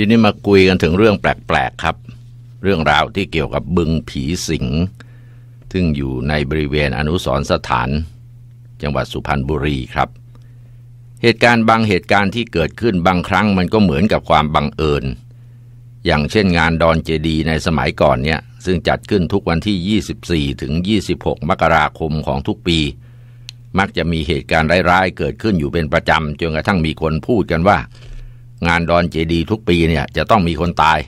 ทีนี้มาคุยกัน ถึงเรื่องแปลกๆ ครับ เรื่องราวที่เกี่ยวกับบึงผีสิงซึ่งอยู่ในบริเวณอนุสรสถาน จังหวัดสุพรรณบุรีครับ เหตุการณ์บางเหตุการณ์ที่เกิดขึ้นบางครั้งมันก็เหมือนกับความบังเอิญอย่างเช่นงานดอนเจดีในสมัยก่อนเนี่ยซึ่งจัดขึ้นทุกวันที่ 24ถึง26 มกราคมของทุกปี มักจะมีเหตุการณ์ร้ายๆเกิดขึ้นอยู่เป็นประจำจนกระทั่งมีคนพูดกันว่างานดอนเจดีทุกปีเนี่ยจะต้องมีคนตาย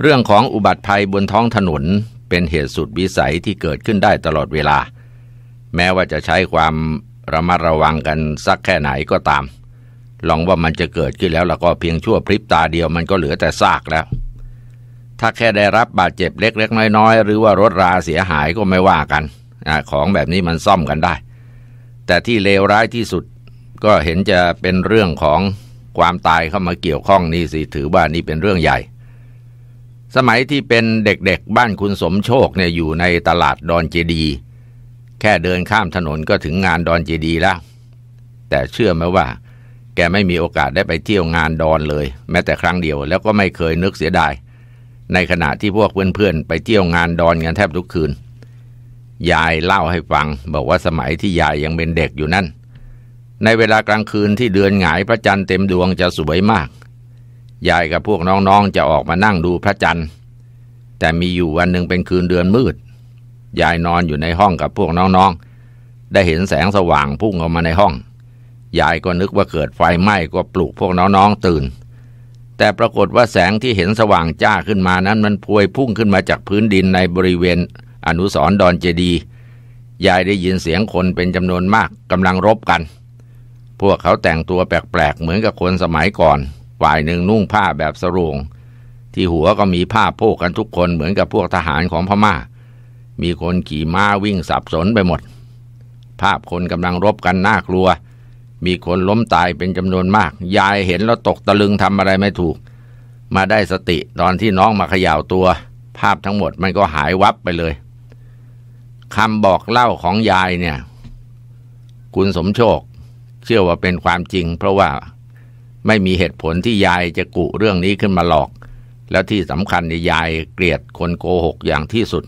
เรื่องของอุบัติภัยบนท้องถนนเป็นเหตุสุดวิสัยที่เกิดขึ้นได้ตลอดเวลา แม้ว่าจะใช้ความระมัดระวังกันสักแค่ไหนก็ตาม ลองว่ามันจะเกิดขึ้นแล้ว แล้วก็เพียงชั่วพริบตาเดียวมันก็เหลือแต่ซากแล้ว ถ้าแค่ได้รับบาดเจ็บเล็กๆ น้อยๆหรือว่ารถราเสียหายก็ไม่ว่ากันอของแบบนี้มันซ่อมกันได้ แต่ที่เลวร้ายที่สุดก็เห็นจะเป็นเรื่องของความตายเข้ามาเกี่ยวข้องนี่สิถือว่านี่เป็นเรื่องใหญ่ สมัยที่เป็นเด็กๆบ้านคุณสมโชคเนี่ยอยู่ในตลาดดอนเจดี แค่เดินข้ามถนนก็ถึงงานดอนเจดีแล้วแต่เชื่อไหมว่าแกไม่มีโอกาสได้ไปเที่ยวงานดอนเลย แม้แต่ครั้งเดียวแล้วก็ไม่เคยนึกเสียดาย ในขณะที่พวกเพื่อนๆไปเที่ยวงานดอนกันแทบทุกคืนยายเล่าให้ฟัง บอกว่าสมัยที่ยายยังเป็นเด็กอยู่นั่นในเวลากลางคืนที่เดือนหงายพระจันทร์เต็มดวงจะสวยมาก ยายกับพวกน้องๆจะออกมานั่งดูพระจันทร์ แต่มีอยู่วันหนึ่งเป็นคืนเดือนมืด ยายนอนอยู่ในห้องกับพวกน้องๆ ได้เห็นแสงสว่างพุ่งออกมาในห้อง ยายก็นึกว่าเกิดไฟไหม้ก็ปลุกพวกน้องๆตื่น แต่ปรากฏว่าแสงที่เห็นสว่างจ้าขึ้นมานั้นมันพวยพุ่งขึ้นมาจากพื้นดินในบริเวณ อนุสรดอนเจดี ยายได้ยินเสียงคนเป็นจำนวนมากกำลังรบกันพวกเขาแต่งตัวแปลก ๆ เหมือนกับคนสมัยก่อน ฝ่ายหนึ่งนุ่งผ้าแบบสรงที่หัวก็มีผ้าโพกกันทุกคนเหมือนกับพวกทหารของพมา่า มีคนขี่ม้าวิ่งสับสนไปหมด ภาพคนกำลังรบกันน่ากลัว มีคนล้มตายเป็นจำนวนมาก ยายเห็นแล้วตกตะลึงทำอะไรไม่ถูก มาได้สติตอนที่น้องมาขย่าวตัว ภาพทั้งหมดมันก็หายวับไปเลยคำบอกเล่าของยายเนี่ย คุณสมโชคเชื่อว่าเป็นความจริง เพราะว่าไม่มีเหตุผลที่ยายจะกุเรื่องนี้ขึ้นมาหลอก แล้วที่สำคัญยายเกลียดคนโกหกอย่างที่สุด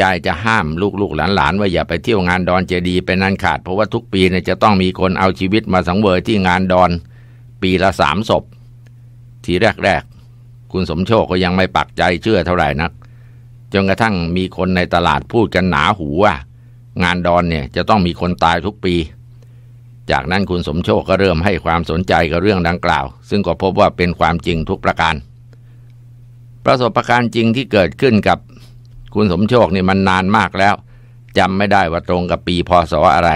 ยายจะห้ามลูกๆหลานๆว่าอย่าไปเที่ยวงานดอนเจดีเป็นนันขาดเพราะว่าทุกปีเนี่ยจะต้องมีคนเอาชีวิตมาสังเวยที่งานดอนปีละสามศพทีแรกๆคุณสมโชคก็ยังไม่ปักใจเชื่อเท่าไหร่นักจนกระทั่งมีคนในตลาดพูดกันหนาหูว่า งานดอนเนี่ยจะต้องมีคนตายทุกปีจากนั้นคุณสมโชคก็เริ่มให้ความสนใจกับเรื่องดังกล่าว ซึ่งก็พบว่าเป็นความจริงทุกประการ ประสบการณ์จริงที่เกิดขึ้นกับคุณสมโชคนี่มันนานมากแล้วจำไม่ได้ว่าตรงกับปีพศออะไร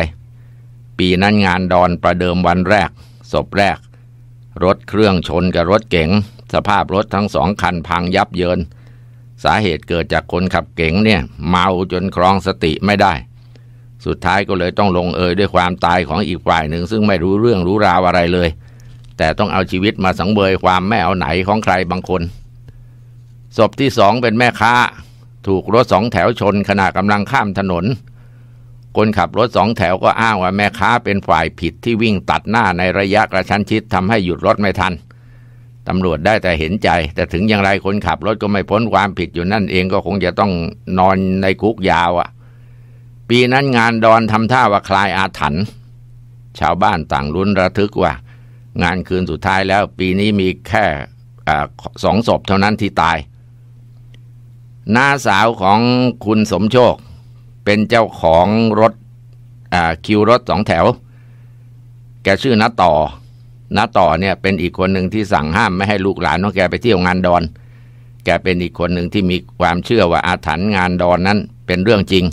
ปีนั้นงานดอนประเดิมวันแรกศพแรก รถเครื่องชนกับรถเก๋ง สภาพรถทั้งสองคันพังยับเยิน สาเหตุเกิดจากคนขับเก๋งเนี่ยเมาจนครองสติไม่ได้สุดท้ายก็เลยต้องลงเอยด้วยความตายของอีกฝ่ายหนึ่งซึ่งไม่รู้เรื่องรู้ราวอะไรเลย แต่ต้องเอาชีวิตมาสังเวยความแม่เอาไหนของใครบางคน ศพที่สองเป็นแม่ค้า ถูกรถสองแถวชนขณะกำลังข้ามถนน คนขับรถสองแถวก็อ้างว่าแม่ค้าเป็นฝ่ายผิดที่วิ่งตัดหน้าในระยะกระชั้นชิดทำให้หยุดรถไม่ทันตำรวจได้แต่เห็นใจ แต่ถึงอย่างไรคนขับรถก็ไม่พ้นความผิดอยู่นั่นเองก็คงจะต้องนอนในคุกยาวอะ่ะปีนั้นงานดอนทำท่าว่าคลายอาถรรพ์ ชาวบ้านต่างลุ้นระทึกว่า งานคืนสุดท้ายแล้วปีนี้มีแค่สองศพเท่านั้นที่ตายน้าสาวของคุณสมโชคเป็นเจ้าของรถคิวรถสองแถว แกชื่อน้าต่อน้าต่อเนี่ยเป็นอีกคนหนึ่งที่สั่งห้ามไม่ให้ลูกหลานของแกไปเที่ยวงานดอน แกเป็นอีกคนหนึ่งที่มีความเชื่อว่าอาถรรพ์งานดอนนั้นเป็นเรื่องจริง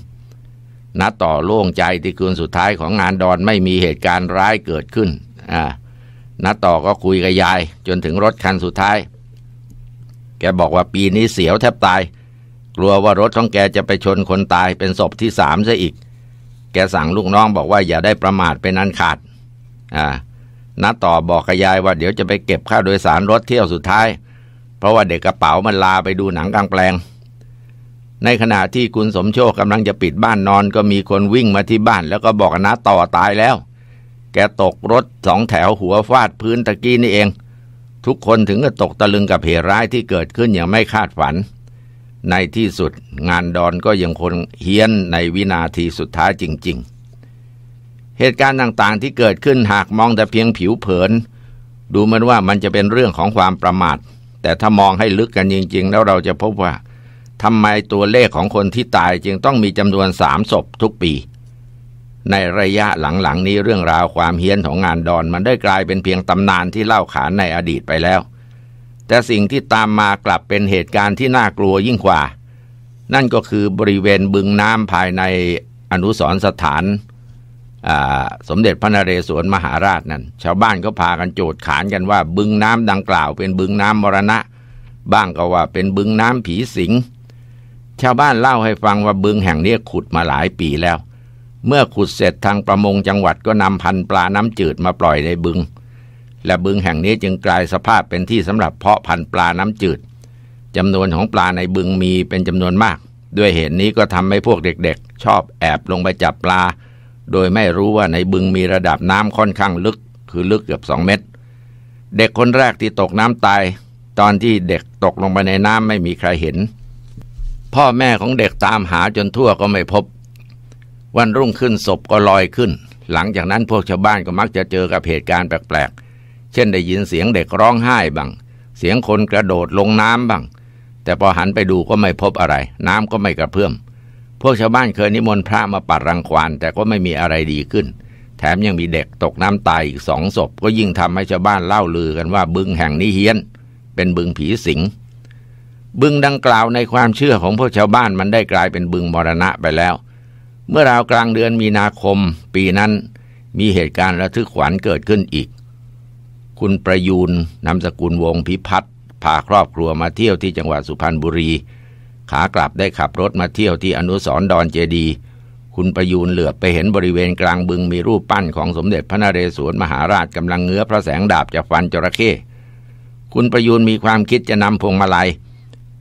นัดต่อโล่งใจที่คืนสุดท้ายของงานดอนไม่มีเหตุการณ์ร้ายเกิดขึ้น อ่านัดต่อก็คุยกับยาย จนถึงรถคันสุดท้าย แกบอกว่าปีนี้เสียวแทบตาย กลัวว่ารถของแกจะไปชนคนตายเป็นศพที่สามซะอีก แกสั่งลูกน้องบอกว่าอย่าได้ประมาทเป็นอันขาด อ่านัดต่อบอกกับยายว่าเดี๋ยวจะไปเก็บค่าโดยสารรถเที่ยวสุดท้าย เพราะว่าเด็กกระเป๋ามันลาไปดูหนังกลางแปลงในขณะที่คุณสมโชคกำลังจะปิดบ้านนอนก็มีคนวิ่งมาที่บ้านแล้วก็บอกนะต่อตายแล้ว แกตกรถสองแถวหัวฟาดพื้นตะกี้นี่เอง ทุกคนถึงกับตกตะลึงกับเหตุร้ายที่เกิดขึ้นอย่างไม่คาดฝันในที่สุดงานดอนก็ยังคนเฮี้ยนในวินาทีสุดท้ายจริงๆ เหตุการณ์ต่างๆที่เกิดขึ้นหากมองแต่เพียงผิวเผิน ดูเหมือนว่ามันจะเป็นเรื่องของความประมาท แต่ถ้ามองให้ลึกกันจริง ๆ แล้วเราจะพบว่าทำไมตัวเลขของคนที่ตายจึงต้องมีจำนวนสามศพทุกปี ในระยะหลัง ๆ นี้เรื่องราวความเฮี้ยนของงานดอน มันได้กลายเป็นเพียงตำนานที่เล่าขานในอดีตไปแล้ว แต่สิ่งที่ตามมากลับเป็นเหตุการณ์ที่น่ากลัวยิ่งกว่า นั่นก็คือบริเวณบึงน้ำภายในอนุสรสถานสมเด็จพระนเรศวรมหาราชนั้นชาวบ้านก็พากันโจดขานกันว่า บึงน้ำดังกล่าวเป็นบึงน้ำมรณะ บ้างก็ว่าเป็นบึงน้ำผีสิงชาวบ้านเล่าให้ฟังว่าบึงแห่งนี้ขุดมาหลายปีแล้ว เมื่อขุดเสร็จทางประมงจังหวัดก็นำพันปลาน้ำจืดมาปล่อยในบึง และบึงแห่งนี้จึงกลายสภาพเป็นที่สำหรับเพาะพันปลาน้ำจืดจำนวนของปลาในบึงมีเป็นจำนวนมาก ด้วยเหตุนี้ก็ทำให้พวกเด็กๆชอบแอบลงไปจับปลา โดยไม่รู้ว่าในบึงมีระดับน้ำค่อนข้างลึก คือลึกเกือบสองเมตร เด็กคนแรกที่ตกน้ำตาย ตอนที่เด็กตกลงไปในน้ำไม่มีใครเห็นพ่อแม่ของเด็กตามหาจนทั่วก็ไม่พบ วันรุ่งขึ้นศพก็ลอยขึ้น หลังจากนั้นพวกชาวบ้านก็มักจะเจอกับเหตุการณ์แปลกๆเช่นได้ยินเสียงเด็กร้องไห้บ้างเสียงคนกระโดดลงน้ำบ้างแต่พอหันไปดูก็ไม่พบอะไร น้ำก็ไม่กระเพื่อมพวกชาวบ้านเคยนิมนต์พระมาปัดรังควานแต่ก็ไม่มีอะไรดีขึ้น แถมยังมีเด็กตกน้ำตายอีกสองศพก็ยิ่งทำให้ชาวบ้านเล่าลือกันว่าบึงแห่งนี้เฮี้ยนเป็นบึงผีสิงบึงดังกล่าวในความเชื่อของพวกชาวบ้านมันได้กลายเป็นบึงมรณะไปแล้ว เมื่อราวกลางเดือนมีนาคม ปีนั้นมีเหตุการณ์ระทึกขวัญเกิดขึ้นอีก คุณประยูนนำสกุลวงพิพัฒน์พาครอบครัวมาเที่ยวที่จังหวัดสุพรรณบุรี ขากลับได้ขับรถมาเที่ยวที่อนุสรดอนเจดี คุณประยูนเหลือบไปเห็นบริเวณกลางบึงมีรูปปั้นของสมเด็จพระนเรศวรมหาราชกำลังเงื้อพระแสงดาบจะฟันจระเข้ คุณประยูนมีความคิดจะนำพวงมาลัย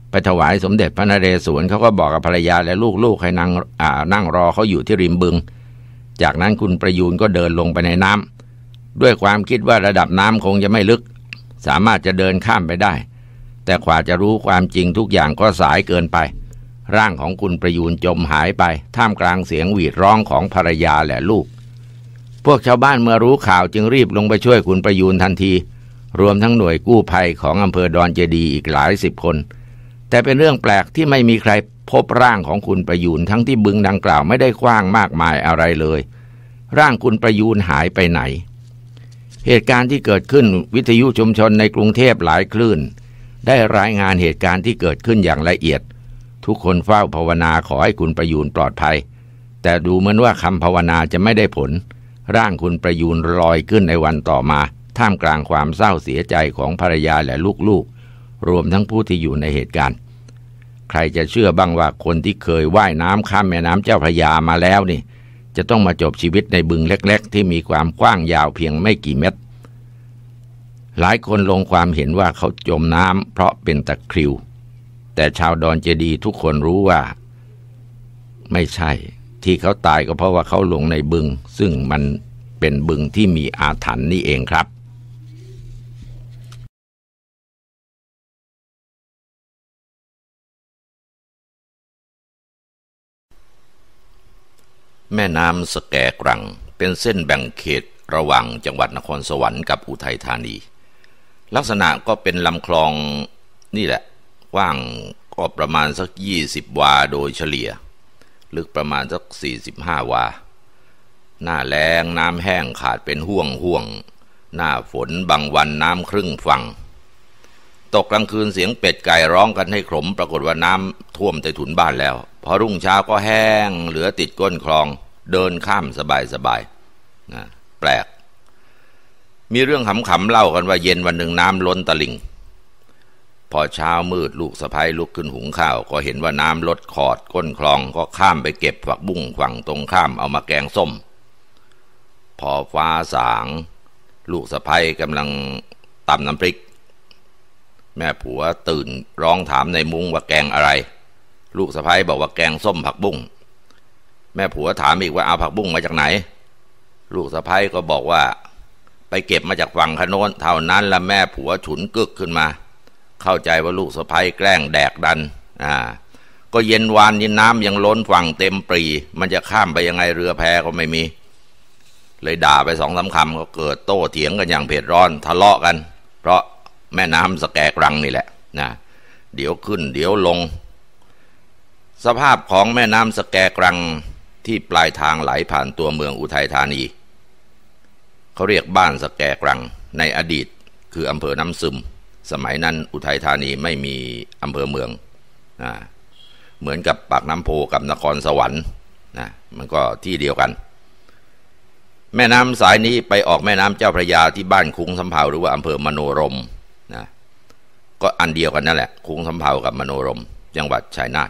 ไปถวายสมเด็จพระนเรศวรเขาก็บอกกับภรรยาและลูกๆให้นั่งนั่งรอเขาอยู่ที่ริมบึง จากนั้นคุณประยูนก็เดินลงไปในน้ำ ด้วยความคิดว่าระดับน้ำคงจะไม่ลึก สามารถจะเดินข้ามไปได้ แต่กว่าจะรู้ความจริงทุกอย่างก็สายเกินไป ร่างของคุณประยูนจมหายไป ท่ามกลางเสียงหวีดร้องของภรรยาและลูก พวกชาวบ้านเมื่อรู้ข่าวจึงรีบลงไปช่วยคุณประยูนทันที รวมทั้งหน่วยกู้ภัยของอำเภอดอนเจดีอีกหลายสิบคนแต่เป็นเรื่องแปลกที่ไม่มีใครพบร่างของคุณประยูนทั้งที่บึงดังกล่าวไม่ได้กว้างมากมายอะไรเลย ร่างคุณประยูนหายไปไหน เหตุการณ์ที่เกิดขึ้นวิทยุชุมชนในกรุงเทพหลายคลื่น ได้รายงานเหตุการณ์ที่เกิดขึ้นอย่างละเอียด ทุกคนเฝ้าภาวนาขอให้คุณประยูนปลอดภัย แต่ดูเหมือนว่าคำภาวนาจะไม่ได้ผล ร่างคุณประยูนลอยขึ้นในวันต่อมา ท่ามกลางความเศร้าเสียใจของภรรยาและลูกๆรวมทั้งผู้ที่อยู่ในเหตุการณ์ ใครจะเชื่อบ้างว่าคนที่เคยว่ายน้ำข้ามแม่น้ำเจ้าพระยามาแล้วนี่ จะต้องมาจบชีวิตในบึงเล็กๆ ที่มีความกว้างยาวเพียงไม่กี่เมตร หลายคนลงความเห็นว่าเขาจมน้ำเพราะเป็นตะคริว แต่ชาวดอนเจดีทุกคนรู้ว่า ไม่ใช่ ที่เขาตายก็เพราะว่าเขาหลงในบึง ซึ่งมันเป็นบึงที่มีอาถรรพ์นี่เองครับแม่น้ำสแกกรัง เป็นเส้นแบ่งเขตระหว่างจังหวัดนครสวรรค์กับอุทัยธานี ลักษณะก็เป็นลำคลองนี่แหละกว้างก็ประมาณสัก20วาโดยเฉลี่ย ลึกประมาณสัก45วา หน้าแรงน้ำแห้งขาดเป็นห่วงห่วงหน้าฝนบางวันน้ำครึ่งฝั่งตกกลางคืนเสียงเป็ดไก่ร้องกันให้ขมปรากฏว่าน้ำท่วมใต้ถุนบ้านแล้ว พอรุ่งเช้าก็แห้ง เหลือติดก้นคลองเดินข้ามสบายสบายนะแปลก มีเรื่องขำๆเล่ากันว่าเย็นวันหนึ่งน้ำล้นตลิ่ง พอเช้ามืดลูกสะพ้ยลุกขึ้นหุงข้าว ก็เห็นว่าน้ำลดขอดก้นคลองก็ข้ามไปเก็บฝักบุ้งฝั่งตรงข้ามเอามาแกงส้ม พอฟ้าสาง ลูกสะพ้ยกำลังตำน้ำพริกแม่ผัวตื่นร้องถามในมุ้งว่าแกงอะไร ลูกสะพ้ายบอกว่าแกงส้มผักบุ้ง แม่ผัวถามอีกว่าเอาผักบุ้งมาจากไหน ลูกสะพ้ายก็บอกว่า ไปเก็บมาจากฝั่งขนนเท่านั้นละแม่ผัวฉุนกึกขึ้นมา เข้าใจว่าลูกสะพ้ายแกล้งแดกดัน อ่า ก็เย็นวานนี้น้ำยังล้นฝั่งเต็มปรี มันจะข้ามไปยังไงเรือแพก็ไม่มี เลยด่าไปสองสาคำก็เกิดโต้เถียงกันอย่างเผ็ดร้อนทะเลาะกัน เพราะแม่น้ำสแกกรังนี่แหละนะเดี๋ยวขึ้นเดี๋ยวลง สภาพของแม่น้ำสแกกรังที่ปลายทางไหลผ่านตัวเมืองอุทัยธานี เขาเรียกบ้านสแกกรังในอดีตคืออำเภอน้าซึมสมัยนั้นอุทัยธานีไม่มีอำเภอเมืองนะเหมือนกับปากน้ำโพกับนครสวรรค์นะมันก็ที่เดียวกัน แม่น้ำสายนี้ไปออกแม่น้ำเจ้าพระยาที่บ้านคุ้งสำเภาหรือว่าอำเภอมโนรมนะก็อันเดียวกันนั่นแหละคุงสำเภากับมโนรมจังหวัดชายนาฏ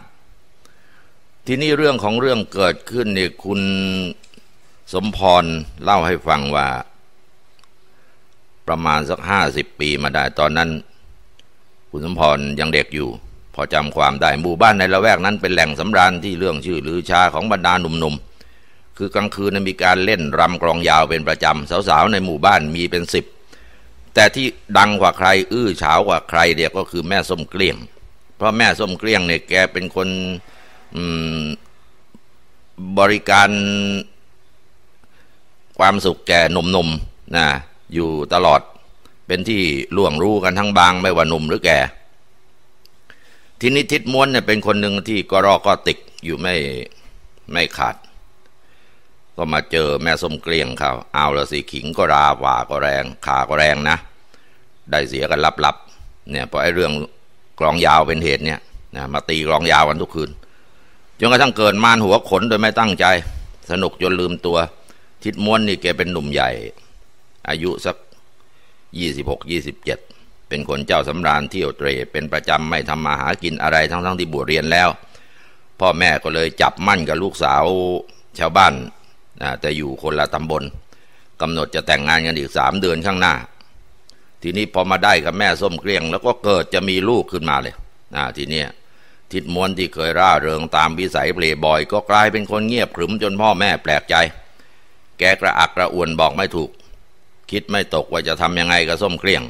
ทีนี้เรื่องของเรื่องเกิดขึ้นนี่คุณสมพร เล่าให้ฟังว่า ประมาณสักห้าสิบปีมาได้ ตอนนั้น คุณสมพรยังเด็กอยู่ พอจำความได้ หมู่บ้านในละแวกนั้นเป็นแหล่งสำราญที่เรื่องชื่อลือชาของบรรดาหนุ่มๆ คือกลางคืนมีการเล่นรำกลองยาวเป็นประจำสาวๆในหมู่บ้านมีเป็นสิบแต่ที่ดังกว่าใคร อื้อเฉากว่าใครเดียวก็คือแม่ส้มเกลี้ยงเพราะแม่ส้มเกลี้ยงเนี่ยแกเป็นคนบริการ ความสุขแก่หนุ่มๆนะอยู่ตลอด เป็นที่ล่วงรู้กันทั้งบางไม่ว่าหนุ่มหรือแก่ทีนี้ทิศม้วนเนี่ยเป็นคนหนึ่งที่ก็รอก็ติกอยู่ไม่ไม่ขาด ก็มาเจอแม่สมเกลียงเขาเอาละสิขิงก็ราว่าก็แรงขาก็แรงนะได้เสียกันลับๆ เนี่ยพอไอ้เรื่องกลองยาวเป็นเหตุเนี่ยนะมาตีกลองยาวกันทุกคืน จนกระทั่งเกิดมานหัวขนโดยไม่ตั้งใจ สนุกจนลืมตัวทิดม้วนนี่แกเป็นหนุ่มใหญ่ อายุสักยี่สิบหกยี่สิบเจ็ดเป็นคนเจ้าสำราญเที่ยวเตรเป็นประจำไม่ทำมาหากินอะไรทั้งๆทที่บวชเรียนแล้ว พ่อแม่ก็เลยจับมั่นกับลูกสาวชาวบ้านแต่อยู่คนละตำบลกำหนดจะแต่งงานกันอีกสามเดือนข้างหน้าทีนี้พอมาได้กับแม่ส้มเกลี้ยง แล้วก็เกิดจะมีลูกขึ้นมาเลยนะทีเนี้ยทิดมวนที่เคยร่าเริงตามวิสัยเพลยบอยก็กลายเป็นคนเงียบขรึมจนพ่อแม่แปลกใจ แกกระอักกระอ่วนบอกไม่ถูก คิดไม่ตกว่าจะทำยังไงกับส้มเกลี้ยง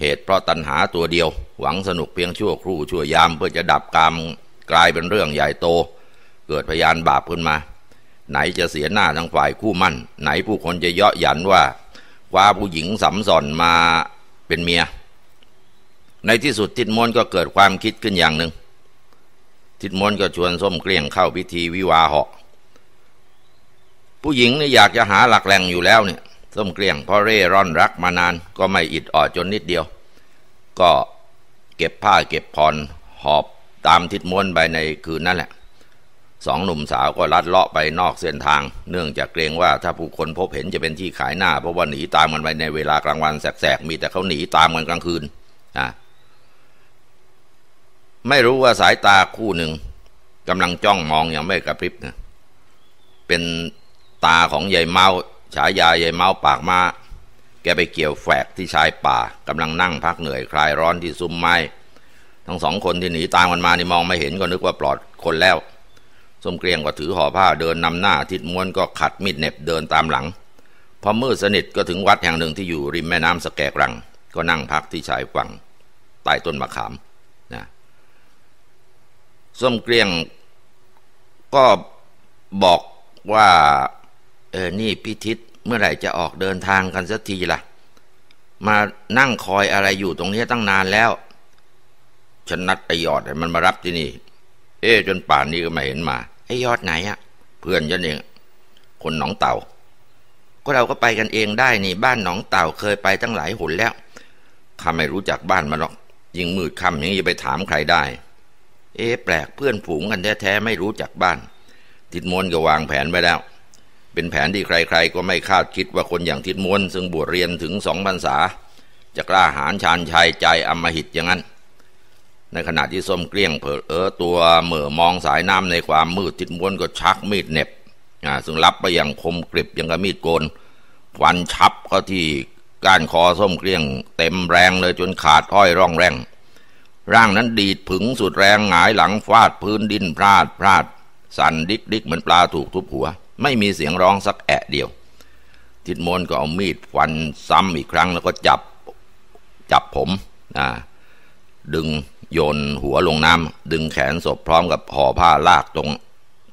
เหตุเพราะตัณหาตัวเดียว หวังสนุกเพียงชั่วครู่ชั่วยามเพื่อจะดับกามกลายเป็นเรื่องใหญ่โต เกิดพยานบาปขึ้นมา ไหนจะเสียหน้าทั้งฝ่ายคู่มั่นไหนผู้คนจะเยาะหยันว่าคว้าผู้หญิงสำสอนมาเป็นเมีย ในที่สุดทิดมนก็เกิดความคิดขึ้นอย่างหนึ่ง ทิดมนก็ชวนส้มเกลี้ยงเข้าพิธีวิวาเหาะผู้หญิงนี่อยากจะหาหลักแหล่งอยู่แล้วเนี่ยส้มเกลี้ยงเพราะเร่ร่อนรักมานานก็ไม่อิดออดจนนิดเดียว ก็เก็บผ้าเก็บผ่อนหอบตามทิดมนไปในคืนนั่นแหละสองหนุ่มสาวก็ลัดเลาะไปนอกเส้นทาง เนื่องจากเกรงว่าถ้าผู้คนพบเห็นจะเป็นที่ขายหน้า เพราะว่าหนีตามกันไปในเวลากลางวันแสกๆ มีแต่เขาหนีตามกันกลางคืนอ่ะไม่รู้ว่าสายตาคู่หนึ่งกำลังจ้องมองอย่างไม่กระพริบเนะเป็นตาของยายเมาฉายายายเมาปากมาแกไปเกี่ยวแฝกที่ชายป่ากำลังนั่งพักเหนื่อยคลายร้อนที่ซุ้มไม้ ทั้งสองคนที่หนีตามกันมานี่มองไม่เห็นก็นึกว่าปลอดคนแล้วสมเกรียงก็ถือห่อผ้าเดินนำหน้า ทิศม้วนก็ขัดมิดเน็บเดินตามหลังพอมืดสนิทก็ถึงวัดแห่งหนึ่งที่อยู่ริมแม่น้ำสแกกรัง ก็นั่งพักที่ชายฝั่งใต้ต้นมะขามนะส้มเกรียงก็บอกว่าเออนี่พิทิศเมื่อไหร่จะออกเดินทางกันสักทีละ่ะ มานั่งคอยอะไรอยู่ตรงนี้ตั้งนานแล้วฉันนัดไปยอดมันมารับที่นี่เอ๊จนป่านนี้ก็ไม่เห็นมาไอ้ยอดไหนอะเพื่อนยันเองคนหนองเต่า ก็เราก็ไปกันเองได้นี่บ้านหนองเต่าเคยไปตั้งหลายหนแล้วข้าไม่รู้จักบ้านมันหรอกยิ่งมืดค่ำอย่างนี้จะไปถามใครได้เอ๊แปลกเพื่อนฝูงกันแท้ๆไม่รู้จักบ้านทิดมวนก็วางแผนไว้แล้ว เป็นแผนที่ใคร ๆ ก็ไม่คาดคิดว่าคนอย่างทิดมวนซึ่งบวชเรียนถึงสองพรรษา จะกล้าหาญชาญชัยใจอมหิตอย่างนั้นในขณะที่ส้มเกลี้ยงเผอเออตัวเหม่อมองสายน้ำในความมืดจิตม้วนก็ชักมีดเน็บ ซึ่งรับไปอย่างคมกริบอย่างกับมีดโกนฟันชับก็ที่ก้านคอส้มเกลี้ยงเต็มแรงเลยจนขาดอ้อยร่องแรง ร่างนั้นดีดผึงสุดแรง หงายหลังฟาดพื้นดินพลาดพลาด สั่นดิกดิกเหมือนปลาถูกทุบหัว ไม่มีเสียงร้องสักแอะเดียวทิดมนก็เอามีดฟันซ้ำอีกครั้งแล้วก็จับจับผมดึงโยนหัวลงน้ำดึงแขนศพพร้อมกับห่อผ้าลากตรง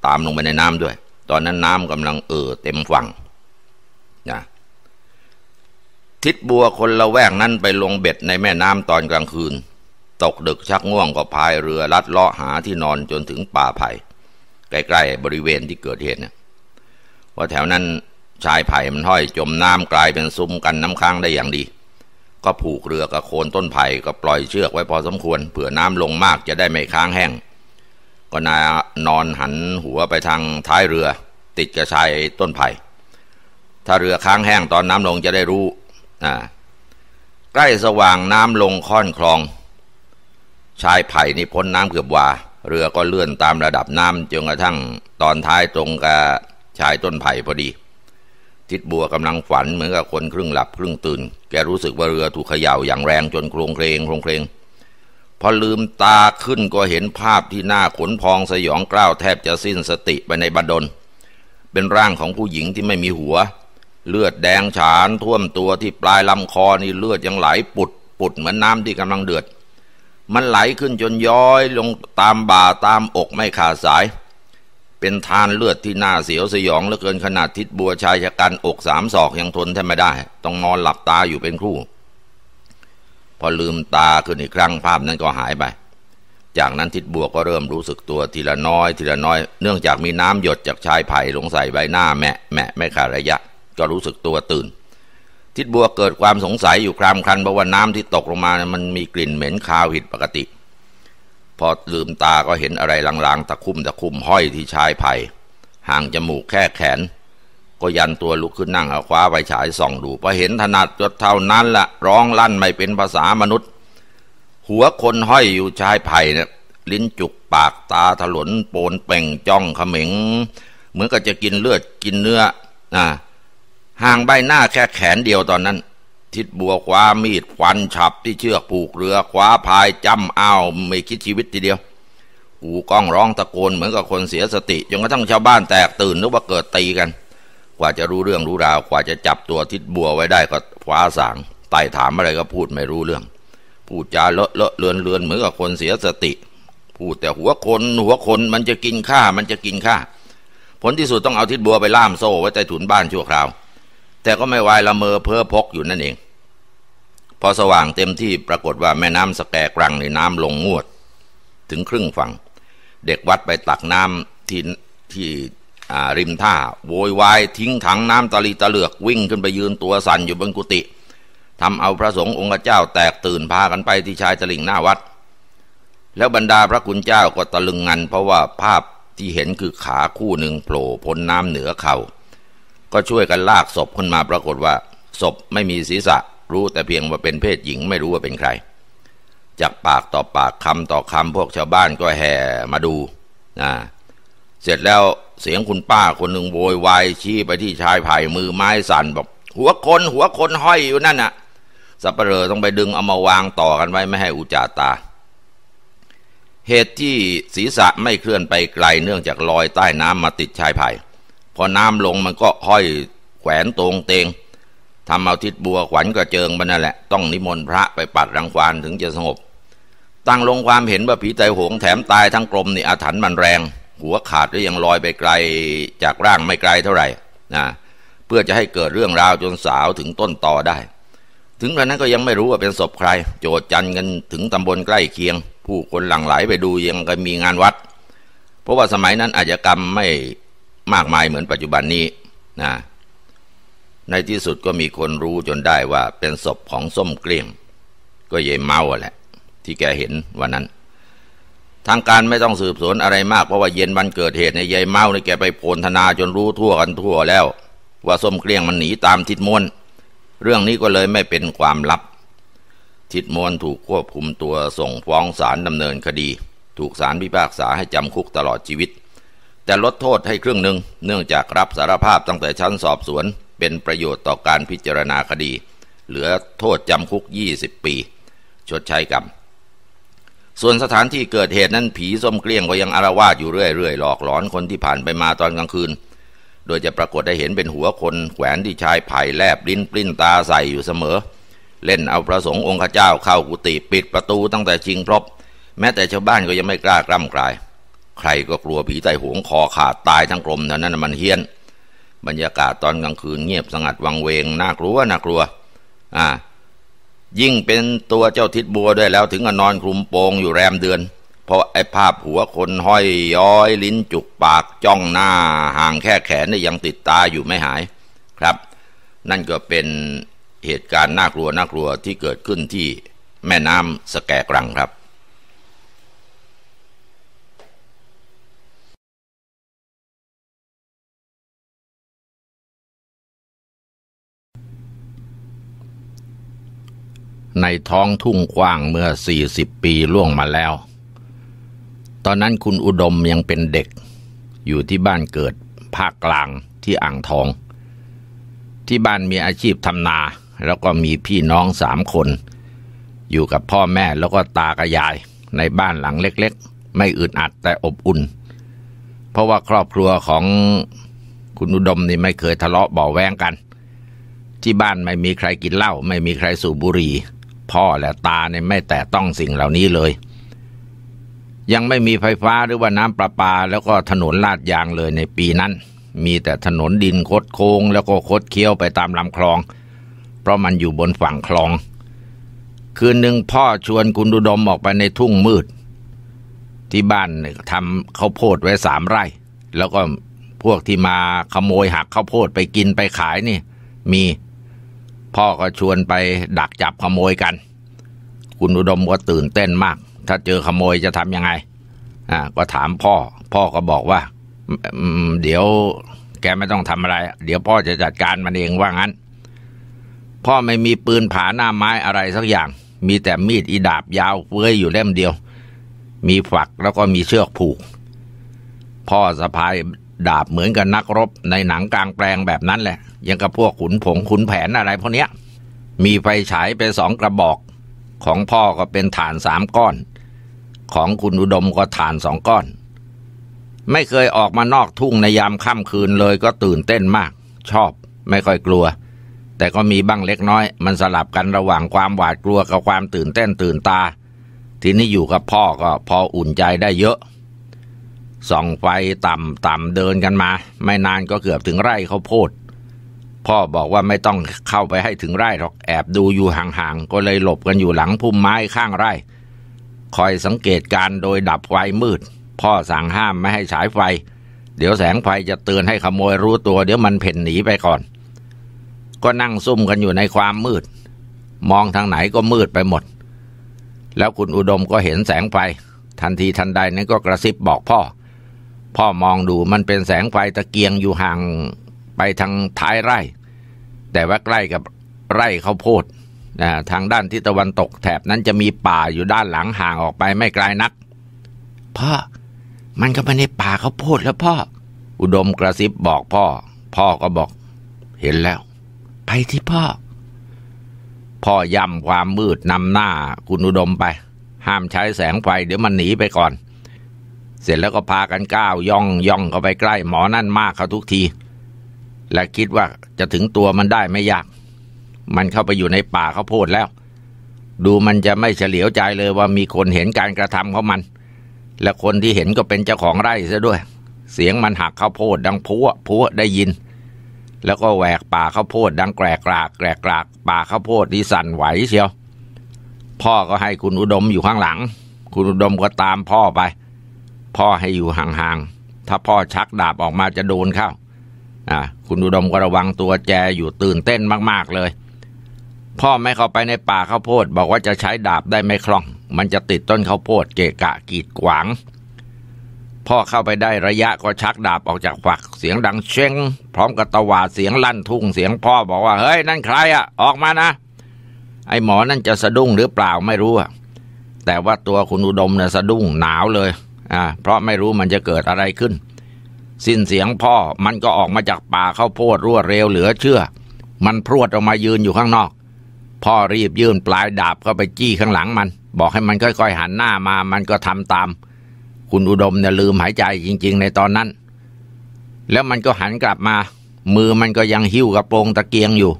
ตามลงไปในน้ำด้วย ตอนนั้นน้ำกำลังเอ่อเต็มฝั่งนะทิศบัวคนละแวกนั้นไปลงเบ็ดในแม่น้ำตอนกลางคืน ตกดึกชักง่วงก็พายเรือลัดเลาะหาที่นอนจนถึงป่าไผ่ ใกล้ๆบริเวณที่เกิดเหตุเนี่ยว่าแถวนั้นชายไผ่มันห้อยจมน้ำกลายเป็นซุ้มกันน้ำค้างได้อย่างดีก็ผูกเรือกับโคนต้นไผ่ ก็ปล่อยเชือกไว้พอสมควรเผื่อน้ำลงมากจะได้ไม่ค้างแห้ง ก็นานอนหันหัวไปทางท้ายเรือติดกระชายต้นไผ่ ถ้าเรือค้างแห้งตอนน้ำลงจะได้รู้ ใกล้สว่างน้ำลงค่อนคลอง ชายไผ่นี่พ้นน้ำเกือบวาเรือก็เลื่อนตามระดับน้ำจนกระทั่งตอนท้ายตรงกับชายต้นไผ่พอดีทิดบัวกำลังฝันเหมือนกับคนครึ่งหลับ ครึ่งตื่น แกรู้สึกว่าเรือถูกเขย่าอย่างแรงจนโครงเคลงโครงเคลงพอลืมตาขึ้นก็เห็นภาพที่หน้าขนพองสยองกล้าวแทบจะสิ้นสติไปในบัดดลเป็นร่างของผู้หญิงที่ไม่มีหัว เลือดแดงฉานท่วมตัวที่ปลายลำคอนี่เลือดยังไหลปุดปุดเหมือนน้ำที่กำลังเดือด มันไหลขึ้นจนย้อยลงตามบ่าตามอกไม่ขาดสายเป็นทานเลือดที่หน้าเสียวสยองเหลือเกินขนาดทิศบัวชายชะกันอกสามศอกยังทนแทบไม่ได้ ต้องนอนหลับตาอยู่เป็นครู่ พอลืมตาขึ้นอีกครั้งภาพนั้นก็หายไปจากนั้นทิศบัวก็เริ่มรู้สึกตัวทีละน้อย ทีละน้อย เนื่องจากมีน้ำหยดจากชายไผ่ลงใส่ใบหน้าแมะแมะไม่ขาดระยะ ก็รู้สึกตัวตื่น ทิศบัวเกิดความสงสัยอยู่ครามครันเพราะว่าน้ำที่ตกลงมามันมีกลิ่นเหม็นคาวผิดปกติเพอลืมตาก็เห็นอะไรลางๆตะคุ่มตะคุ่มห้อยที่ชายไผ่ห่างจมูกแค่แขน ก็ยันตัวลุกขึ้นนั่งเอาคว้าไปฉายส่องดูพอเห็นถนัดจดเท่านั้นละ ร้องลั่นไม่เป็นภาษามนุษย์ หัวคนห้อยอยู่ชายไผ่เนี่ยลิ้นจุกปากตาถลนโปนเป่งจ้องเขม็ง เหมือนกับจะกินเลือดกินเนื้ออห่างใบหน้าแค่แขนเดียวตอนนั้นทิดบัวคว้ามีดควันฉับที่เชือกผูกเรือ คว้าพายจำอ้าวไม่คิดชีวิตทีเดียวอูก้องร้องตะโกนเหมือนกับคนเสียสติจนกระทั่งชาวบ้านแตกตื่นนึกว่าเกิดตีกัน กว่าจะรู้เรื่องรู้ราวกว่าจะจับตัวทิดบัวไว้ได้ก็คว้าสางไต่ถามอะไรก็พูดไม่รู้เรื่องพูดจาเลอะเลอะเลือนเลือนเหมือนกับคนเสียสติ พูดแต่หัวคน หัวคนมันจะกินข้ามันจะกินข้าผลที่สุดต้องเอาทิดบัวไปล่ามโซ่ ไว้ใต้ถุนบ้านชั่วคราวแต่ก็ไม่วายละเมอเพ้อพกอยู่นั่นเอง พอสว่างเต็มที่ปรากฏว่าแม่น้ำสแกกรังในน้ำลงงวด ถึงครึ่งฝั่ง เด็กวัดไปตักน้ำที่ที่ริมท่าโวยวายทิ้งถังน้ำตะลีตะเลือก วิ่งขึ้นไปยืนตัวสั่นอยู่บนกุฏิทำเอาพระสงฆ์องค์เจ้าแตกตื่นพากันไปที่ชายตลิงหน้าวัด แล้วบรรดาพระคุณเจ้าก็ตะลึงงันเพราะว่าภาพที่เห็นคือขาคู่หนึ่งโผล่พ้นน้ำเหนือเขา่าก็ช่วยกันลากศพขึ้นมาปรากฏว่า ศพไม่มีศีรษะรู้แต่เพียงว่าเป็นเพศหญิงไม่รู้ว่าเป็นใครจากปากต่อปากคำต่อคำพวกชาวบ้านก็แห่มาดูนะเสร็จแล้วเสียงคุณป้าคนหนึ่งโวยวายชี้ไปที่ชายไผ่มือไม้สั่นบอกหัวคน หัวคนห้อยอยู่นั่นน่ะสัปเหร่อต้องไปดึง เอามาวางต่อกันไว้ไม่ให้อุจาตา เหตุที่ศีรษะไม่เคลื่อนไปไกล เนื่องจากลอยใต้น้ำมาติดชายไผ่พอน้ำลงมันก็ห้อยแขวนตรงเตงทำเอาทิศบัวขวัญกระเจิงมันนั่นแหละต้องนิมนต์พระไปปัดรังควานถึงจะสงบ ตั้งลงความเห็นว่าผีไตหงแถมตายทั้งกรมนี่อาถรรพ์มันแรง หัวขาดหรือยังลอยไปไกลจากร่างไม่ไกลเท่าไหร่นะเพื่อจะให้เกิดเรื่องราวจนสาวถึงต้นต่อได้ ถึงกระนั้นก็ยังไม่รู้ว่าเป็นศพใคร โจดจันกันถึงตำบลใกล้เคียง ผู้คนหลั่งไหลไปดูยังก็มีงานวัด เพราะว่าสมัยนั้นอาชญากรรมไม่มากมายเหมือนปัจจุบันนี้นะในที่สุดก็มีคนรู้จนได้ว่าเป็นศพของส้มเกลี้ยงก็เย่เมาแหละ ที่แกเห็นวันนั้น ทางการไม่ต้องสืบสวนอะไร มากเพราะว่าเย็นวันเกิดเหตุในยายเมาในแกไปโพนธนาจนรู้ทั่วกันทั่วแล้ว ว่าส้มเกลี้ยงมันหนีตามทิดมวนเรื่องนี้ก็เลยไม่เป็นความลับ ทิดมวนถูกควบคุมตัว ส่งฟ้องศาลดำเนินคดี ถูกศาลพิพากษาให้จำคุกตลอดชีวิตแต่ลดโทษให้ครึ่งหนึ่งเนื่องจากรับสารภาพตั้งแต่ชั้นสอบสวน เป็นประโยชน์ต่อการพิจารณาคดี เหลือโทษจำคุก 20 ปี ชดใช้กรรม ส่วนสถานที่เกิดเหตุนั้นผีส้มเกลี้ยงก็ยังอารวาสอยู่เรื่อยๆ หลอกหลอนคนที่ผ่านไปมาตอนกลางคืน โดยจะปรากฏได้เห็นเป็นหัวคนแขวนที่ชายไผ่แลบลิ้นปลิ้นตาใส่อยู่เสมอ เล่นเอาพระสงฆ์องค์เจ้าเข้ากุฏิปิดประตูตั้งแต่ชิงพรบแม้แต่ชาวบ้านก็ยังไม่กล้ากล้ำกลายใครก็กลัวผีใต้หงคอขาดตายทั้งกลมเท่านั้นมันเฮี้ยน บรรยากาศตอนกลางคืนเงียบสงัดวังเวง น่ากลัวน่ากลัวอ่ายิ่งเป็นตัวเจ้าทิดบัวด้วยแล้ว ถึงกันอนคลุมโปงอยู่แรมเดือนพราะไอ้ภาพหัวคนห้อยย้อยลิ้นจุกปากจ้องหน้า ห่างแค่แขนยังติดตาอยู่ไม่หาย ครับ นั่นก็เป็นเหตุการณ์น่ากลัวน่ากลัวที่เกิดขึ้นที่แม่น้ำสแกกรังครับในท้องทุ่งกว้างเมื่อสสี่ิบปีล่วงมาแล้ว ตอนนั้นคุณอุดมยังเป็นเด็ก อยู่ที่บ้านเกิดภาคกลางที่อ่างทอง ที่บ้านมีอาชีพทำนาแล้วก็มีพี่น้องสามคน อยู่กับพ่อแม่แล้วก็ตากับยายในบ้านหลังเล็กๆ ไม่อึดอัดแต่อบอุ่น เพราะว่าครอบครัวของคุณอุดมนี่ไม่เคยทะเลาะเบาแวงกัน ที่บ้านไม่มีใครกินเหล้า ไม่มีใครสูบบุหรี่พ่อและตาเนี่ยไม่แต่ต้องสิ่งเหล่านี้เลย ยังไม่มีไฟฟ้าหรือว่าน้ำประปา แล้วก็ถนนลาดยางเลยในปีนั้น มีแต่ถนนดินคดโค้งแล้วก็คดเคี้ยวไปตามลำคลอง เพราะมันอยู่บนฝั่งคลอง คืนหนึ่งพ่อชวนคุณดุดมออกไปในทุ่งมืด ที่บ้านทำข้าวโพดไว้สามไร่ แล้วก็พวกที่มาขโมยหักข้าวโพดไปกินไปขายนี่มีพ่อก็ชวนไปดักจับขโมยกัน คุณอุดมก็ตื่นเต้นมาก ถ้าเจอขโมยจะทำยังไง อ่า ก็ถามพ่อ พ่อก็บอกว่าเดี๋ยวแกไม่ต้องทำอะไร เดี๋ยวพ่อจะจัดการมันเองว่างั้น พ่อไม่มีปืนผาหน้าไม้อะไรสักอย่าง มีแต่มีดอีดาบยาวเฟือยอยู่เล่มเดียว มีฝักแล้วก็มีเชือกผูก พ่อสะพายดาบเหมือนกับนักรบในหนังกลางแปลงแบบนั้นแหละยังกับพวกขุนผงขุนแผนอะไรพวกเนี้ยมีไฟฉายไปสองกระบอก ของพ่อก็เป็นฐานสามก้อน ของคุณอุดมก็ฐานสองก้อน ไม่เคยออกมานอกทุ่งในยามค่ำคืนเลยก็ตื่นเต้นมาก ชอบไม่ค่อยกลัว แต่ก็มีบ้างเล็กน้อย มันสลับกันระหว่างความหวาดกลัวกับความตื่นเต้นตื่นตา ทีนี้อยู่กับพ่อก็พออุ่นใจได้เยอะส่องไฟต่ำต่ำเดินกันมา ไม่นานก็เกือบถึงไร่ข้าวโพดพ่อบอกว่าไม่ต้องเข้าไปให้ถึงไร่หรอกแอบดูอยู่ห่างๆก็เลยหลบกันอยู่หลังพุ่มไม้ข้างไร่คอยสังเกตการโดยดับไฟมืด พ่อสั่งห้ามไม่ให้ฉายไฟ เดี๋ยวแสงไฟจะเตือนให้ขโมยรู้ตัว เดี๋ยวมันเพ่นหนีไปก่อน ก็นั่งซุ่มกันอยู่ในความมืด มองทางไหนก็มืดไปหมด แล้วคุณอุดมก็เห็นแสงไฟ ทันทีทันใดนั้นก็กระซิบบอกพ่อ พ่อมองดูมันเป็นแสงไฟตะเกียงอยู่ห่างไปทางท้ายไร่แต่ว่าใกล้กับไร่ข้าวโพดนะทางด้านทิศตะวันตกแถบนั้นจะมีป่าอยู่ด้านหลังห่างออกไปไม่ไกลนัก พ่อมันก็ไปในป่าข้าวโพดแล้วพ่อ อุดมกระซิบบอกพ่อ พ่อก็บอก เห็นแล้ว ไปที่พ่อ พ่อย่ำความมืดนำหน้าคุณอุดมไป ห้ามใช้แสงไฟเดี๋ยวมันหนีไปก่อน เสร็จแล้วก็พากันก้าว ย่องย่องเข้าไปใกล้ หมอนั่นมากเขาทุกทีและคิดว่าจะถึงตัวมันได้ไม่ยาก มันเข้าไปอยู่ในป่าเขาโพดแล้ว ดูมันจะไม่เฉลียวใจเลยว่ามีคนเห็นการกระทำของมัน และคนที่เห็นก็เป็นเจ้าของไร่ซะด้วย เสียงมันหักข้าวโพด ดังพัวพัวได้ยิน แล้วก็แหวกป่าข้าวโพด ดังแกรกรากแกรกรากป่าข้าวโพดที่สั่นไหวเชียว พ่อก็ให้คุณอุดมอยู่ข้างหลัง คุณอุดมก็ตามพ่อไป พ่อให้อยู่ห่างๆ ถ้าพ่อชักดาบออกมาจะโดนเข้าอ่ะคุณอุดมก็ระวังตัวแจอยู่ตื่นเต้นมากๆเลย พ่อไม่เข้าไปในป่าข้าวโพดบอกว่าจะใช้ดาบได้ไม่คล่อง มันจะติดต้นข้าวโพดเกะกะกีดขวาง พ่อเข้าไปได้ระยะก็ชักดาบออกจากฝักเสียงดังเช้งพร้อมกับตวาดเสียงลั่นทุ่งเสียงพ่อบอกว่าเฮ้ยนั่นใครอะออกมานะ ไอหมอนั่นจะสะดุ้งหรือเปล่าไม่รู้อะแต่ว่าตัวคุณอุดมเนี่ยสะดุ้งหนาวเลยอ่าเพราะไม่รู้มันจะเกิดอะไรขึ้นสิ้นเสียงพ่อมันก็ออกมาจากป่าเข้าโพดรวดเร็วเหลือเชื่อ มันพรวดออกมายืนอยู่ข้างนอก พ่อรีบยื่นปลายดาบเข้าไปจี้ข้างหลังมัน บอกให้มันค่อย ๆ หันหน้ามามันก็ทำตาม คุณอุดมเนี่ยลืมหายใจจริงๆ ในตอนนั้น แล้วมันก็หันกลับมา มือมันก็ยังหิ้วกระโปรงตะเกียงอยู่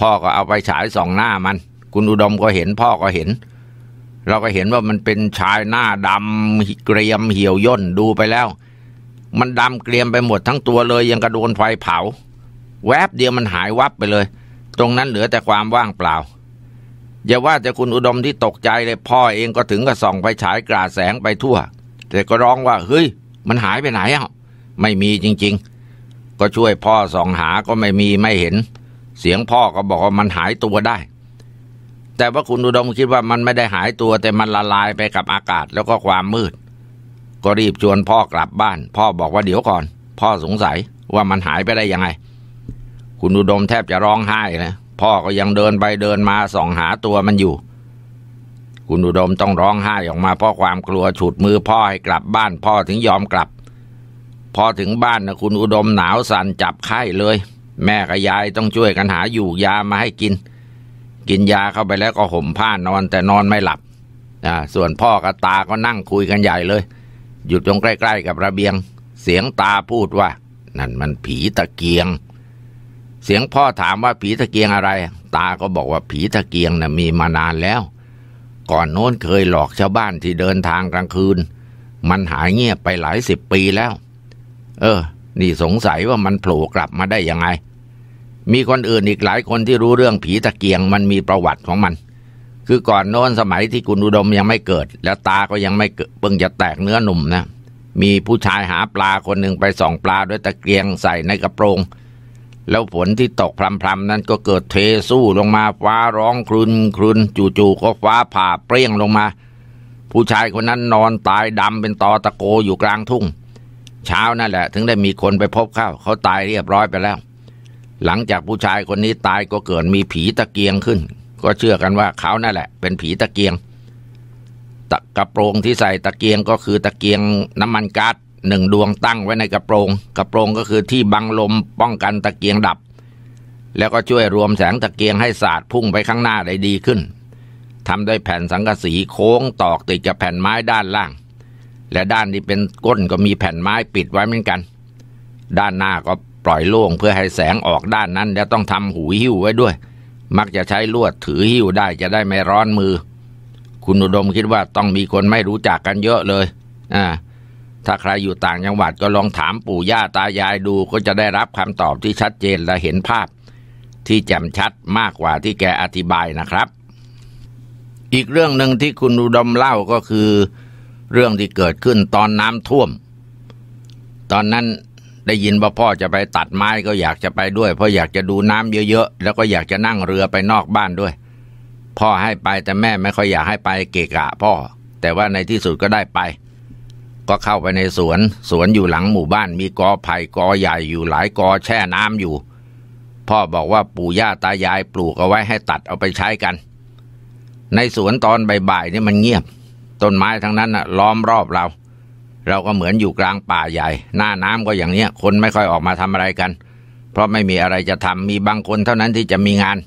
พ่อก็เอาไปฉายส่องหน้ามัน คุณอุดมก็เห็นพ่อก็เห็น เราก็เห็นว่ามันเป็นชายหน้าดำเกรียมเหี่ยวย่นดูไปแล้วมันดำเกรียมไปหมดทั้งตัวเลยยังกระโดนไฟเผา แวบเดียวมันหายวับไปเลย ตรงนั้นเหลือแต่ความว่างเปล่าอย่าว่าแต่คุณอุดมที่ตกใจเลยพ่อเองก็ถึงกับส่องไปฉายกราแสงไปทั่ว แต่ก็ร้องว่าเฮ้ย มันหายไปไหนอ่ะไม่มีจริงๆ ก็ช่วยพ่อส่องหาก็ไม่มีไม่เห็น เสียงพ่อก็บอกว่ามันหายตัวได้ แต่ว่าคุณอุดมคิดว่ามันไม่ได้หายตัวแต่มันละลายไปกับอากาศแล้วก็ความมืดก็รีบชวนพ่อกลับบ้าน พ่อบอกว่าเดี๋ยวก่อน พ่อสงสัยว่ามันหายไปได้ยังไง คุณอุดมแทบจะร้องไห้เลย พ่อก็ยังเดินไปเดินมาส่องหาตัวมันอยู่ คุณอุดมต้องร้องไห้ออกมาเพราะความกลัว ฉุดมือพ่อให้กลับบ้าน พ่อถึงยอมกลับ พอถึงบ้านนะคุณอุดมหนาวสั่นจับไข้เลย แม่กับยายต้องช่วยกันหาอยู่ยามาให้กิน กินยาเข้าไปแล้วก็ห่มผ้านอนแต่นอนไม่หลับ อ่าส่วนพ่อกับตาก็นั่งคุยกันใหญ่เลยอยู่ตรงใกล้ ๆกับระเบียง เสียงตาพูดว่า นั่นมันผีตะเกียง เสียงพ่อถามว่าผีตะเกียงอะไร ตาก็บอกว่าผีตะเกียงนะ่ะมีมานานแล้ว ก่อนโน้นเคยหลอกชาวบ้านที่เดินทางกลางคืน มันหายเงียบไปหลายสิบปีแล้ว เออ นี่สงสัยว่ามันโผล่กลับมาได้ยังไง มีคนอื่นอีกหลายคนที่รู้เรื่องผีตะเกียงมันมีประวัติของมันคือก่อนโน้นสมัยที่คุณอุดมยังไม่เกิดแล้วตาก็ยังไม่เกิพิ่งจะแตกเนื้อหนุ่มนะมีผู้ชายหาปลาคนหนึ่งไปส่องปลาด้วยตะเกียงใส่ในกระโปรง แล้วฝนที่ตกพรำๆนั้นก็เกิดเทสู้ลงมาฟ้าร้องครุนครุนจู่ๆก็ฟ้าผ่าเปรี้ยงลงมา ผู้ชายคนนั้นนอนตายดำเป็นตอตะโกอยู่กลางทุ่ง เช้านั่นแหละถึงได้มีคนไปพบเข้าเขาตายเรียบร้อยไปแล้ว หลังจากผู้ชายคนนี้ตายก็เกิดมีผีตะเกียงขึ้นก็เชื่อกันว่าเขานั่นแหละ เป็นผีตะเกียงตะกระโปรงที่ใส่ตะเกียงก็คือตะเกียงน้ำมันก๊าซหนึ่งดวงตั้งไว้ในกระโปรงกระโปรงก็คือที่บังลมป้องกันตะเกียงดับ แล้วก็ช่วยรวมแสงตะเกียงให้ สาดพุ่งไปข้างหน้าได้ดีขึ้นทำด้วยแผ่นสังกะสีโค้งตอกติดกับแผ่นไม้ด้านล่าง และด้านที่เป็นก้นก็มีแผ่นไม้ปิดไว้เหมือนกัน ด้านหน้าก็ปล่อยโล่งเพื่อให้แสงออกด้านนั้นและต้องทำหูหิ้วไว้ด้วยมักจะใช้ลวดถือหิ้วได้จะได้ไม่ร้อนมือ คุณอุดมคิดว่าต้องมีคนไม่รู้จักกันเยอะเลยอ่าถ้าใครอยู่ต่างจังหวัดก็ลองถามปู่ย่าตายายดูก็จะได้รับคำตอบที่ชัดเจนและเห็นภาพที่แจ่มชัดมากกว่าที่แกอธิบายนะครับ อีกเรื่องหนึ่งที่คุณอุดมเล่าก็คือเรื่องที่เกิดขึ้นตอนน้ำท่วม ตอนนั้นได้ยินว่าพ่อจะไปตัดไม้ก็อยากจะไปด้วย เพราะอยากจะดูน้ำเยอะๆ แล้วก็อยากจะนั่งเรือไปนอกบ้านด้วย พ่อให้ไปแต่แม่ไม่ค่อยอยากให้ไปเกะกะพ่อ แต่ว่าในที่สุดก็ได้ไป ก็เข้าไปในสวนสวนอยู่หลังหมู่บ้าน มีกอไผ่กอใหญ่อยู่หลายกอแช่น้ำอยู่ พ่อบอกว่าปู่ย่าตายายปลูกเอาไว้ให้ตัดเอาไปใช้กัน ในสวนตอนบ่ายๆนี่มันเงียบต้นไม้ทั้งนั้นล้อมรอบเราเราก็เหมือนอยู่กลางป่าใหญ่ หน้าน้ำก็อย่างเนี้ย คนไม่ค่อยออกมาทำอะไรกัน เพราะไม่มีอะไรจะทำมีบางคนเท่านั้นที่จะมีงาน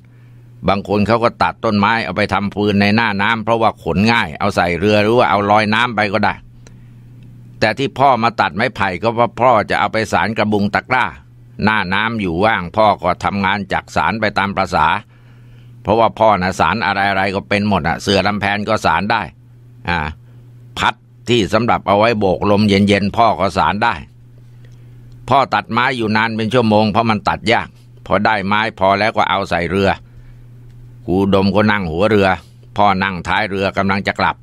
บางคนเขาก็ตัดต้นไม้เอาไปทำฟืนในหน้าน้ำ เพราะว่าขนง่ายเอาใส่เรือหรือว่าเอาลอยน้ำไปก็ได้ แต่ที่พ่อมาตัดไม้ไผ่ก็เพราะพ่อจะเอาไปสารกระบุงตะกร้าหน้าน้ำอยู่ว่าง พ่อก็ทำงานจากสารไปตามประษาเพราะว่าพ่อนะสารอะไรอะไรก็เป็นหมดอะเสือลำแพนก็สารได้อ่าพัดที่สำหรับเอาไว้โบกลมเย็นๆพ่อก็สารได้ พ่อตัดไม้อยู่นานเป็นชั่วโมง เพราะมันตัดยากพอได้ไม้พอแล้วก็เอาใส่เรือ กูดมก็นั่งหัวเรือ พ่อนั่งท้ายเรือกำลังจะกลับ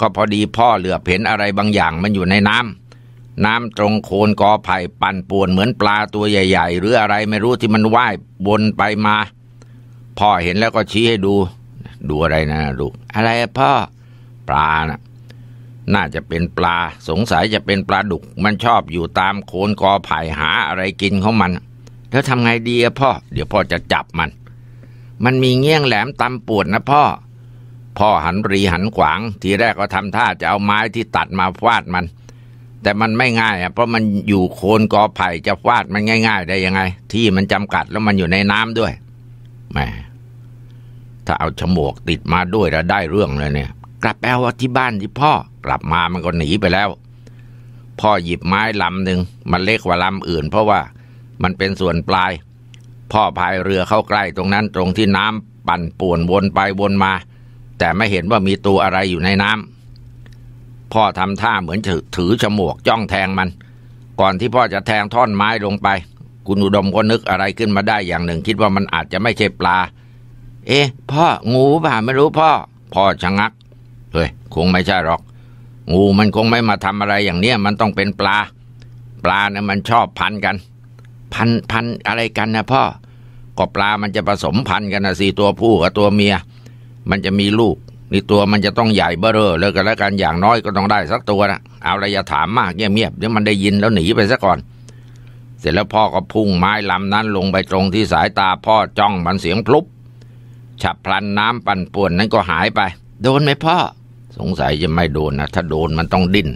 ก็พอดีพ่อเหลือเห็นอะไรบางอย่าง มันอยู่ในน้ำน้ำตรงโคนกอไผ่ปั่นป่วนเหมือนปลาตัวใหญ่ ๆ หรืออะไรไม่รู้ที่มันว่ายวนไปมา พ่อเห็นแล้วก็ชี้ให้ดู ดูอะไรนะลูกอะไรพ่อปลานะ่ะน่าจะเป็นปลาสงสัยจะเป็นปลาดุก มันชอบอยู่ตามโคนกอไผ่หาอะไรกินของมันแล้วทำไงดีอะพ่อเดี๋ยวพ่อจะจับมัน มันมีเงี้ยงแหลมตำปวดนะพ่อ พ่อหันรีหันขวาง ทีแรกก็ทำท่าจะเอาไม้ที่ตัดมาฟาดมัน แต่มันไม่ง่ายอะเพราะมันอยู่โคนกอไผ่จะฟาดมันง่าย ๆ ได้ยังไง ที่มันจำกัดแล้วมันอยู่ในน้ำด้วยแมมถ้าเอาฉมวกติดมาด้วยแล้วได้เรื่องเลยเนี่ยกลับแอลที่บ้านที่พ่อกลับมามันก็หนีไปแล้ว พ่อหยิบไม้ลำหนึ่ง มันเล็กกว่าลำอื่นเพราะว่า มันเป็นส่วนปลาย พ่อพายเรือเข้าใกล้ตรงนั้นตรงที่น้ำปั่นป่วนวนไปวนมา แต่ไม่เห็นว่ามีตัวอะไรอยู่ในน้ำพ่อทำท่าเหมือนถือฉมวกจ้องแทงมัน ก่อนที่พ่อจะแทงท่อนไม้ลงไป คุณอุดมก็นึกอะไรขึ้นมาได้อย่างหนึ่งคิดว่ามันอาจจะไม่ใช่ปลา เอ๊ะ พ่องูป่ะไม่รู้พ่อ พ่อชะงักคงไม่ใช่หรอก งูมันคงไม่มาทำอะไรอย่างเนี้ยมันต้องเป็นปลา ปลาเนี่ยมันชอบพันกัน พันพันอะไรกันนะพ่อ ก็ปลามันจะผสมพันกันนะสี่ตัวผู้กับตัวเมีย มันจะมีลูก นี่ตัวมันจะต้องใหญ่เบ้อเร่อเลิกันแล้วกันอย่างน้อยก็ต้องได้ สักตัวนะเอาระยะถามมากเงียบบเดี๋ยวมันได้ยินแล้วหนีไปซะก่อน เสร็จแล้วพ่อก็พุ่งไม้ลำนั้นลงไปตรงที่สายตาพ่อจ้องมันเสียงพลุบ ฉับพลันน้ำปั่นป่วนนั้นก็หายไป โดนไหมพ่อสงสัยจะไม่โดนนะถ้าโดนมันต้องดิ้น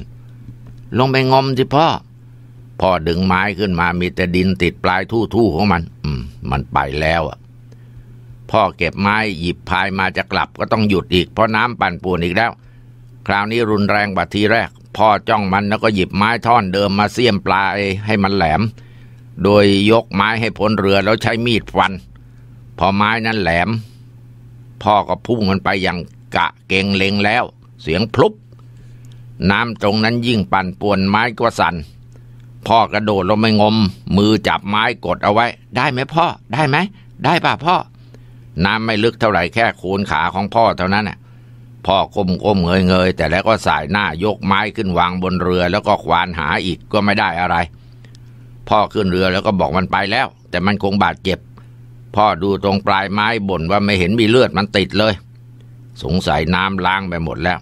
ลงไปงมสิพ่อ พ่อดึงไม้ขึ้นมามีแต่ดินติดปลายทู่ ๆ ของมันอืมมันไปแล้วอ่ะ พ่อเก็บไม้หยิบพายมาจะกลับก็ต้องหยุดอีก เพราะน้ำปั่นป่วนอีกแล้ว คราวนี้รุนแรงบว่ทีแรก พ่อจ้องมันแล้วก็หยิบไม้ท่อนเดิมมาเสียมปลายให้มันแหลม โดยยกไม้ให้พ้นเรือแล้วใช้มีดฟัน พอไม้นั้นแหลม พ่อก็พุ่งมันไปอย่างกะเก่งเลงแล้วเสียงพลุบน้ำตรงนั้นยิ่งปั่นป่วนไม้กว่าสันพ่อกระโดดลงไปงม มือจับไม้กดเอาไว้ ได้ไหมพ่อ ได้ไหม ได้ป่ะพ่อน้ำไม่ลึกเท่าไหร่แค่โคนขาของพ่อเท่านั้นน่ะพ่อก้มก้มเงยเงยแต่แล้วก็สายหน้ายกไม้ขึ้นวางบนเรือ แล้วก็ควานหาอีกก็ไม่ได้อะไร พ่อขึ้นเรือแล้วก็บอกมันไปแล้ว แต่มันคงบาดเจ็บ พ่อดูตรงปลายไม้บ่นว่าไม่เห็นมีเลือดมันติดเลย สงสัยน้ำล้างไปหมดแล้ว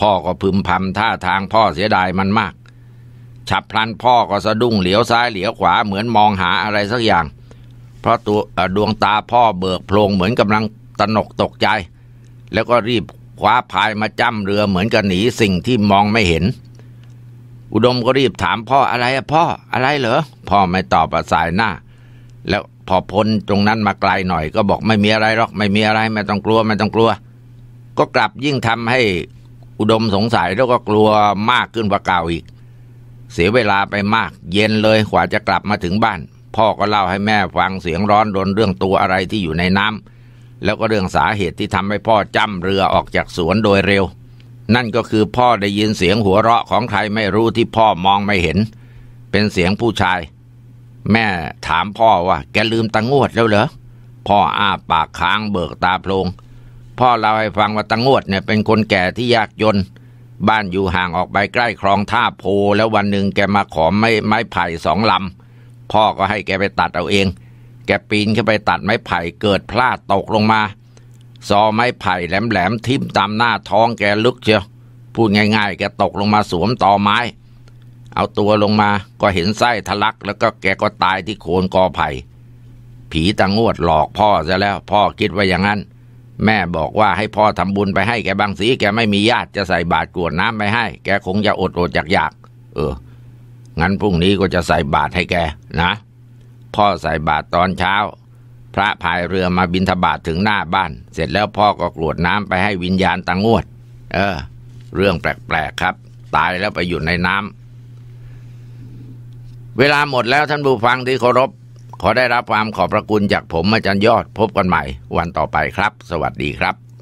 พ่อก็พึมพำท่าทางพ่อเสียดายมันมาก ฉับพลันพ่อก็สะดุ้งเหลียวซ้ายเหลียวขวาเหมือนมองหาอะไรสักอย่าง เพราะตัวดวงตาพ่อเบิกโพลงเหมือนกำลังตนกตกใจ แล้วก็รีบคว้าพายมาจ้ำเรือเหมือนกับหนีสิ่งที่มองไม่เห็น อุดมก็รีบถามพ่ออะไรอะพ่ออะไรเหรอพ่อไม่ตอบสายหน้า แล้วพอพ้นตรงนั้นมาไกลหน่อย ก็บอกไม่มีอะไรหรอกไม่มีอะไรไม่ต้องกลัวไม่ต้องกลัว ก็กลับยิ่งทำให้อุดมสงสัยแล้วก็กลัวมากขึ้นกว่าเก่าอีก เสียเวลาไปมาก เย็นเลยกว่าจะกลับมาถึงบ้าน พ่อก็เล่าให้แม่ฟังเสียงร้อนรนเรื่องตัวอะไรที่อยู่ในน้ำแล้วก็เรื่องสาเหตุที่ทำให้พ่อจำเรือออกจากสวนโดยเร็ว นั่นก็คือพ่อได้ยินเสียงหัวเราะของใครไม่รู้ที่พ่อมองไม่เห็น เป็นเสียงผู้ชาย แม่ถามพ่อว่าแกลืมตังวดแล้วเหรอพ่ออ้าปากค้างเบิกตาโพลงพ่อเล่าให้ฟังว่าตังงวดเนี่ยเป็นคนแก่ที่ยากจนบ้านอยู่ห่างออกไปใกล้คลองท่าโพแล้ววันหนึ่งแกมาขอไม้ไม้ไผ่สองลำ พ่อก็ให้แกไปตัดเอาเอง แกปีนขึ้นไปตัดไม้ไผ่เกิดพลาดตกลงมา ซอไม้ไผ่แหลมๆ ทิ่มตามหน้าท้องแกลึกเชียวพูดง่ายๆแกตกลงมาสวมต่อไม้ เอาตัวลงมาก็เห็นไส้ทะลักแล้วก็แกก็ตายที่โคนกอไผ่ ผีตังงวดหลอกพ่อซะแล้วพ่อคิดว่าอย่างนั้นแม่บอกว่าให้พ่อทำบุญไปให้แกบางสีแกไม่มีญาติจะใส่บาตรกวดน้ำไปให้ แกคงจะอดอดอยากอยากเออ งั้นพรุ่งนี้ก็จะใส่บาตรให้แกนะ พ่อใส่บาตรตอนเช้า พระพายเรือมาบินทบาทถึงหน้าบ้าน เสร็จแล้วพ่อก็กรวดน้ำไปให้วิญญาณตังงวด เออ เรื่องแปลกๆครับ ตายแล้วไปอยู่ในน้ำเวลาหมดแล้วท่านผู้ฟังที่เคารพขอได้รับความขอบพระคุณจากผมอาจารย์ยอดพบกันใหม่วันต่อไปครับ สวัสดีครับ